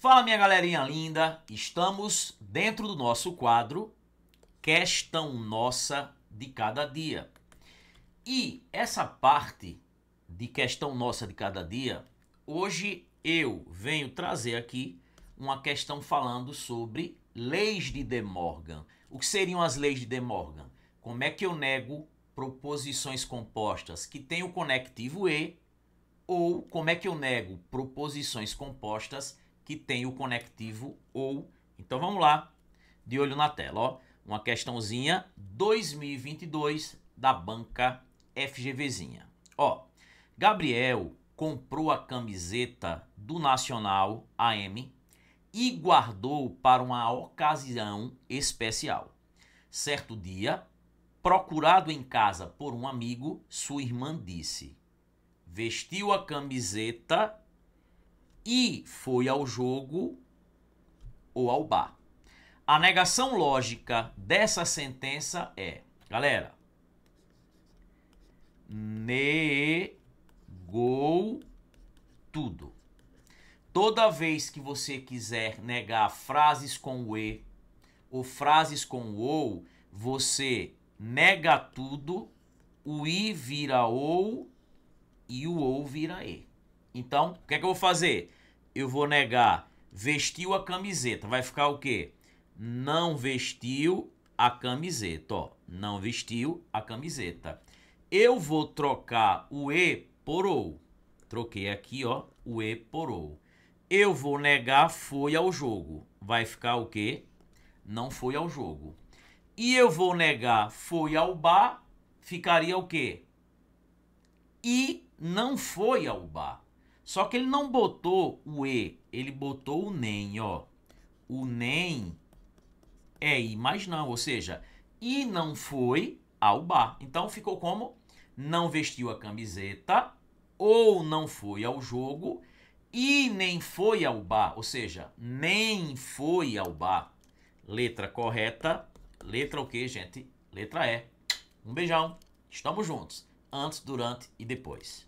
Fala minha galerinha linda, estamos dentro do nosso quadro Questão Nossa de Cada Dia. E essa parte de Questão Nossa de Cada Dia, hoje eu venho trazer aqui uma questão falando sobre leis de De Morgan. O que seriam as leis de De Morgan? Como é que eu nego proposições compostas que têm o conectivo E ou como é que eu nego proposições compostas que tem o conectivo ou. Então vamos lá, de olho na tela, ó. Uma questãozinha 2022 da banca FGVzinha. Ó, Gabriel comprou a camiseta do Nacional AM e guardou para uma ocasião especial. Certo dia, procurado em casa por um amigo, sua irmã disse: Vestiu a camiseta e foi ao jogo ou ao bar. A negação lógica dessa sentença é, galera, negou tudo. Toda vez que você quiser negar frases com o e ou frases com o ou, você nega tudo, o i vira ou e o ou vira e. Então, o que é que eu vou fazer? eu vou negar vestiu a camiseta. Vai ficar o quê? Não vestiu a camiseta, ó. Não vestiu a camiseta. Eu vou trocar o E por ou. Troquei aqui, ó, o E por ou. Eu vou negar foi ao jogo. Vai ficar o quê? Não foi ao jogo. E eu vou negar foi ao bar. Ficaria o quê? E não foi ao bar. Só que ele não botou o E, ele botou o NEM, ó. O NEM é I mais não, ou seja, I não foi ao bar. Então ficou como não vestiu a camiseta ou não foi ao jogo e nem foi ao bar, ou seja, nem foi ao bar. Letra correta, letra o que, gente? Letra E. Um beijão, estamos juntos, antes, durante e depois.